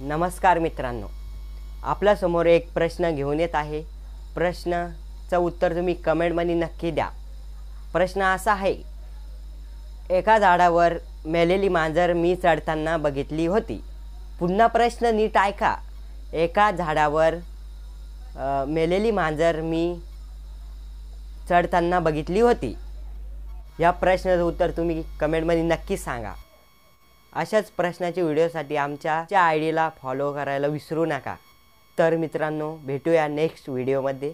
नमस्कार मित्रांनो आपल्यासमोर एक प्रश्न घेऊन येत आहे प्रश्नाचं उत्तर तुम्ही कमेंटमध्ये नक्की द्या प्रश्न असा आहे एका झाडावर मेलेली मांजर मी चढताना बघितली होती पुन्हा प्रश्न नीट ऐका एका झाडावर मेलेली मांजर मी चढताना बघितली होती या प्रश्नाचं उत्तर तुम्ही कमेंटमध्ये नक्की सांगा अशाच प्रश्नाच्या व्हिडिओसाठी आमच्या आय डीला फॉलो करायला विसरू नका तर मित्रांनो भेटूया नेक्स्ट व्हिडिओमध्ये